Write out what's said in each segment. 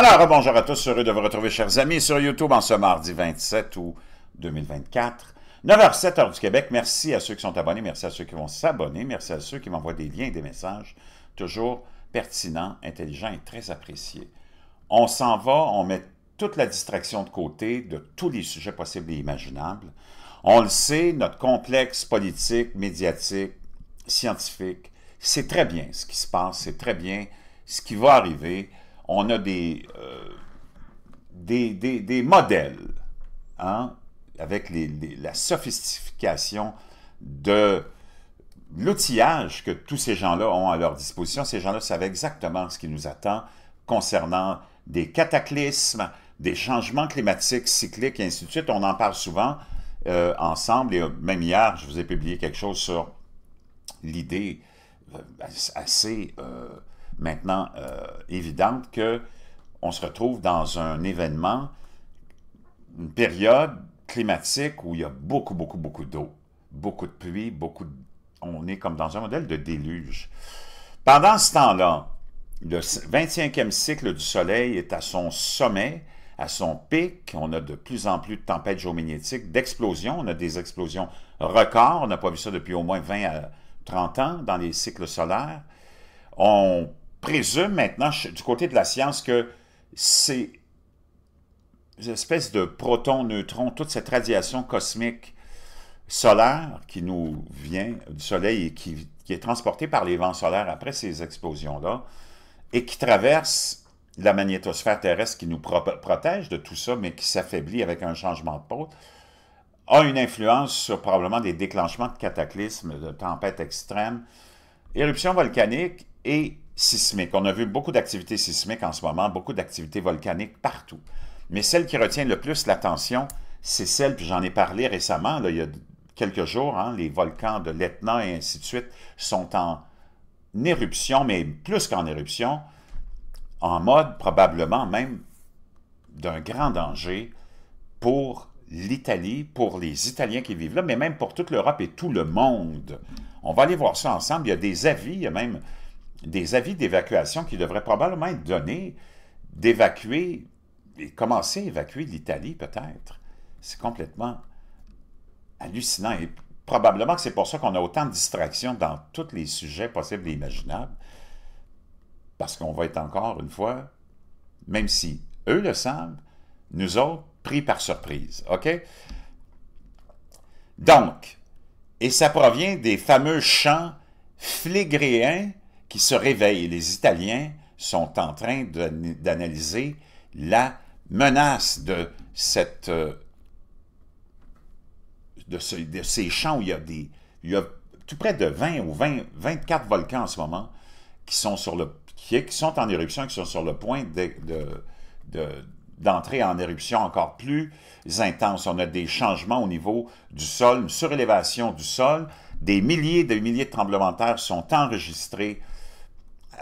Alors, bonjour à tous, heureux de vous retrouver, chers amis, sur YouTube en ce mardi 27 août 2024. 9h07 heure du Québec. Merci à ceux qui sont abonnés, merci à ceux qui vont s'abonner, merci à ceux qui m'envoient des liens et des messages toujours pertinents, intelligents et très appréciés. On s'en va, on met toute la distraction de côté de tous les sujets possibles et imaginables. On le sait, notre complexe politique, médiatique, scientifique, c'est très bien ce qui se passe, c'est très bien ce qui va arriver on a des, euh, des, modèles, hein, avec la sophistication de l'outillage que tous ces gens-là ont à leur disposition. Ces gens-là savent exactement ce qui nous attend concernant des cataclysmes, des changements climatiques, cycliques, et ainsi de suite. On en parle souvent euh, ensemble, et euh, même hier, je vous ai publié quelque chose sur l'idée assez maintenant évidente que on se retrouve dans un événement, une période climatique où il y a beaucoup, beaucoup, beaucoup d'eau, beaucoup de pluie, beaucoup de... On est comme dans un modèle de déluge. Pendant ce temps-là, le 25e cycle du Soleil est à son sommet, à son pic. On a de plus en plus de tempêtes géomagnétiques, d'explosions. On a des explosions records. On n'a pas vu ça depuis au moins 20 à 30 ans dans les cycles solaires. On présume maintenant, du côté de la science, que ces espèces de protons, neutrons, toute cette radiation cosmique solaire qui nous vient du Soleil et qui, est transportée par les vents solaires après ces explosions-là, et qui traverse la magnétosphère terrestre qui nous protège de tout ça, mais qui s'affaiblit avec un changement de pôle, a une influence sur probablement des déclenchements de cataclysmes, de tempêtes extrêmes, éruptions volcaniques et on a vu beaucoup d'activités sismiques en ce moment, beaucoup d'activités volcaniques partout. Mais celle qui retient le plus l'attention, c'est celle, puis j'en ai parlé récemment, il y a quelques jours, hein, les volcans de l'Etna et ainsi de suite sont en éruption, mais plus qu'en éruption, en mode probablement même d'un grand danger pour l'Italie, pour les Italiens qui vivent là, mais même pour toute l'Europe et tout le monde. On va aller voir ça ensemble. Il y a des avis, il y a même des avis d'évacuation qui devraient probablement être donnés d'évacuer et commencer à évacuer l'Italie peut-être. C'est complètement hallucinant et probablement que c'est pour ça qu'on a autant de distractions dans tous les sujets possibles et imaginables parce qu'on va être encore une fois, même si eux le savent, nous autres pris par surprise, OK? Donc, et ça provient des fameux chants flégréens qui se réveillent. Les Italiens sont en train d'analyser la menace euh, de, ces champs où il y a, des, tout près de 20 ou 20, 24 volcans en ce moment qui sont, sur le, qui, sont en éruption, qui sont sur le point d'entrer en éruption encore plus intense. On a des changements au niveau du sol, une surélévation du sol. Des milliers et des milliers de tremblements de terre sont enregistrés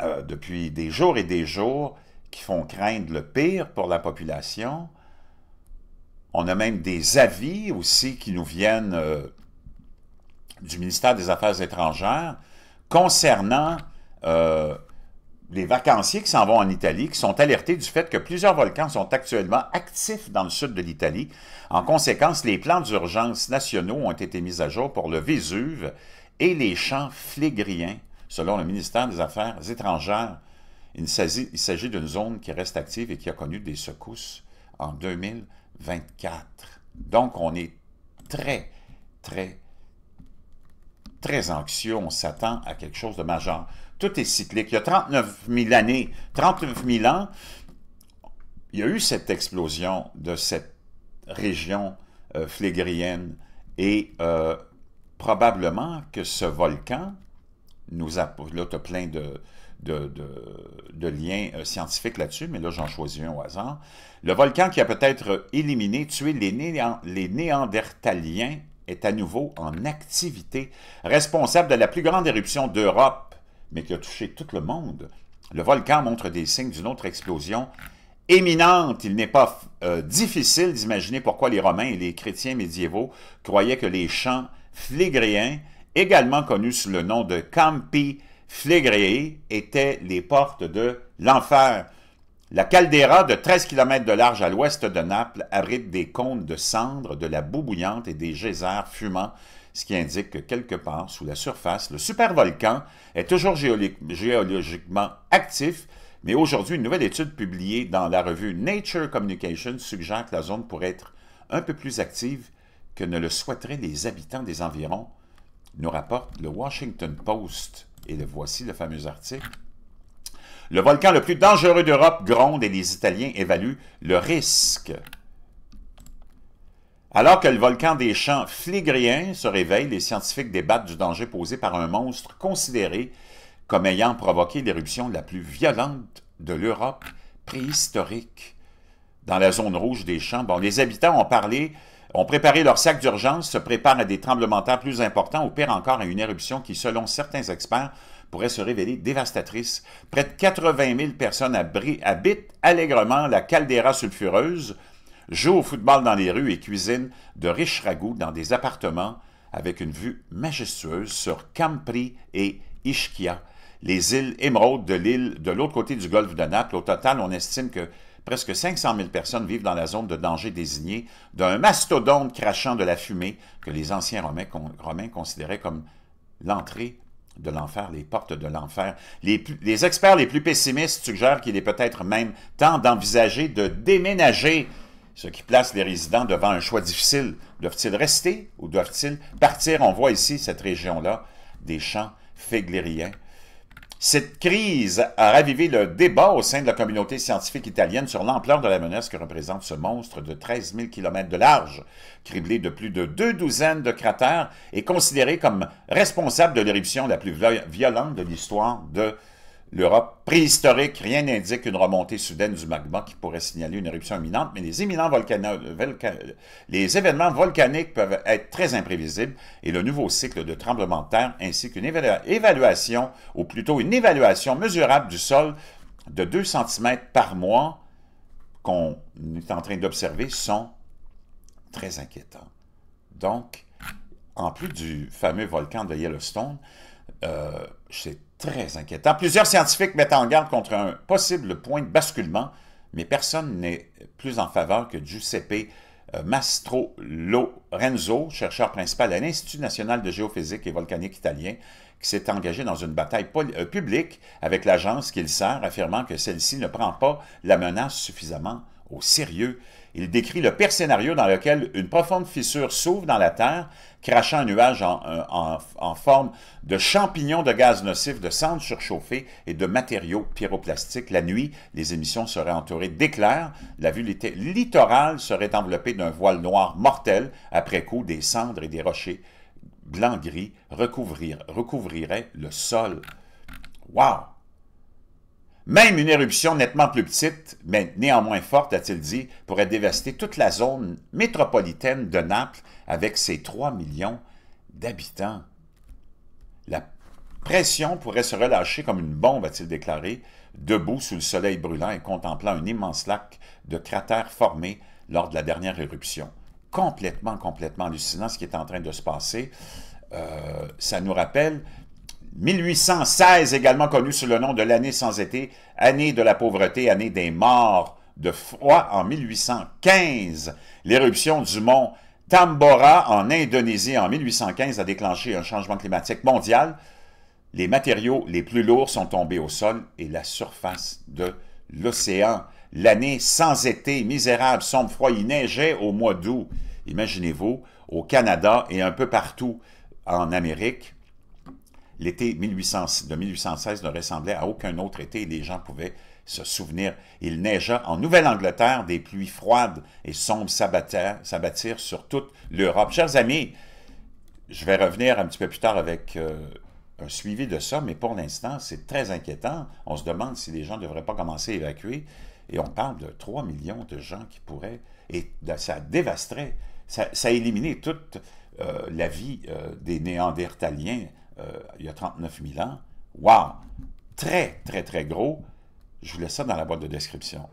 euh, depuis des jours et des jours qui font craindre le pire pour la population. On a même des avis aussi qui nous viennent euh, du ministère des Affaires étrangères concernant euh, les vacanciers qui s'en vont en Italie, qui sont alertés du fait que plusieurs volcans sont actuellement actifs dans le sud de l'Italie. En conséquence, les plans d'urgence nationaux ont été mis à jour pour le Vésuve et les champs flégriens. Selon le ministère des Affaires étrangères, il s'agit d'une zone qui reste active et qui a connu des secousses en 2024. Donc, on est très, très, très anxieux. On s'attend à quelque chose de majeur. Tout est cyclique. Il y a 39 000 années, 39 000 ans, il y a eu cette explosion de cette région euh, flégrienne et euh, probablement que ce volcan nous Là, tu as plein de, liens euh, scientifiques là-dessus, mais là, j'en choisis un au hasard. Le volcan qui a peut-être euh, éliminé, tué les, Néandertaliens est à nouveau en activité, responsable de la plus grande éruption d'Europe, mais qui a touché tout le monde. Le volcan montre des signes d'une autre explosion éminente. Il n'est pas euh, difficile d'imaginer pourquoi les Romains et les chrétiens médiévaux croyaient que les champs flégréens également connu sous le nom de Campi Flegrei, étaient les portes de l'enfer. La caldeira de 13 km de large à l'ouest de Naples abrite des cônes de cendres, de la boue bouillante et des geysers fumants, ce qui indique que quelque part sous la surface, le supervolcan est toujours géologiquement actif, mais aujourd'hui, une nouvelle étude publiée dans la revue Nature Communications suggère que la zone pourrait être un peu plus active que ne le souhaiteraient les habitants des environs nous rapporte le Washington Post. Et le voici le fameux article. Le volcan le plus dangereux d'Europe gronde et les Italiens évaluent le risque. Alors que le volcan des champs flégrien se réveille, les scientifiques débattent du danger posé par un monstre considéré comme ayant provoqué l'éruption la plus violente de l'Europe préhistorique. Dans la zone rouge des champs, bon, les habitants ont parlé ont préparé leur sac d'urgence, se préparent à des tremblements de terre plus importants ou pire encore à une éruption qui, selon certains experts, pourrait se révéler dévastatrice. Près de 80 000 personnes habitent allègrement la caldeira sulfureuse, jouent au football dans les rues et cuisinent de riches ragouts dans des appartements avec une vue majestueuse sur Campri et Ischia, les îles émeraudes de l'île de l'autre côté du golfe de Naples. Au total, on estime que presque 500 000 personnes vivent dans la zone de danger désignée d'un mastodonte crachant de la fumée que les anciens Romains, considéraient comme l'entrée de l'enfer, les portes de l'enfer. Les, les, experts les plus pessimistes suggèrent qu'il est peut-être même temps d'envisager de déménager, ce qui place les résidents devant un choix difficile. Doivent-ils rester ou doivent-ils partir? On voit ici cette région-là des champs féglériens cette crise a ravivé le débat au sein de la communauté scientifique italienne sur l'ampleur de la menace que représente ce monstre de 13 000 km de large, criblé de plus de deux douzaines de cratères et considéré comme responsable de l'éruption la plus violente de l'histoire de L'Europe préhistorique, rien n'indique une remontée soudaine du magma qui pourrait signaler une éruption imminente, mais les, éminents les événements volcaniques peuvent être très imprévisibles et le nouveau cycle de tremblement de terre ainsi qu'une évaluation, ou plutôt une évaluation mesurable du sol de 2 cm par mois qu'on est en train d'observer sont très inquiétants. Donc, en plus du fameux volcan de Yellowstone, euh, c'est très inquiétant. Plusieurs scientifiques mettent en garde contre un possible point de basculement, mais personne n'est plus en faveur que Giuseppe euh, Mastro Lorenzo, chercheur principal à l'Institut national de géophysique et volcanique italien, qui s'est engagé dans une bataille euh, publique avec l'agence qu'il sert, affirmant que celle-ci ne prend pas la menace suffisamment au sérieux, il décrit le pire scénario dans lequel une profonde fissure s'ouvre dans la Terre, crachant un nuage en, forme de champignons de gaz nocifs, de cendres surchauffées et de matériaux pyroplastiques. La nuit, les émissions seraient entourées d'éclairs, la vue littorale serait enveloppée d'un voile noir mortel, après coup des cendres et des rochers blanc-gris recouvriraient le sol. waouh! Même une éruption nettement plus petite, mais néanmoins forte, a-t-il dit, pourrait dévaster toute la zone métropolitaine de Naples avec ses 3 millions d'habitants. La pression pourrait se relâcher comme une bombe, a-t-il déclaré, debout sous le soleil brûlant et contemplant un immense lac de cratères formés lors de la dernière éruption. Complètement, complètement hallucinant ce qui est en train de se passer. Euh, ça nous rappelle 1816, également connu sous le nom de l'année sans été, année de la pauvreté, année des morts de froid en 1815. L'éruption du mont Tambora en Indonésie en 1815 a déclenché un changement climatique mondial. Les matériaux les plus lourds sont tombés au sol et la surface de l'océan. L'année sans été, misérable, sombre, froid, il neigeait au mois d'août. Imaginez-vous, au Canada et un peu partout en Amérique, L'été de 1816 ne ressemblait à aucun autre été et les gens pouvaient se souvenir. Il neigea en Nouvelle-Angleterre des pluies froides et sombres s'abattirent sur toute l'Europe. Chers amis, je vais revenir un petit peu plus tard avec euh, un suivi de ça, mais pour l'instant, c'est très inquiétant. On se demande si les gens ne devraient pas commencer à évacuer. Et on parle de 3 millions de gens qui pourraient... Et ça dévasterait, ça, a éliminé toute euh, la vie euh, des Néandertaliens euh, il y a 39 000 ans. Wow! Très, très, très gros. Je vous laisse ça dans la boîte de description.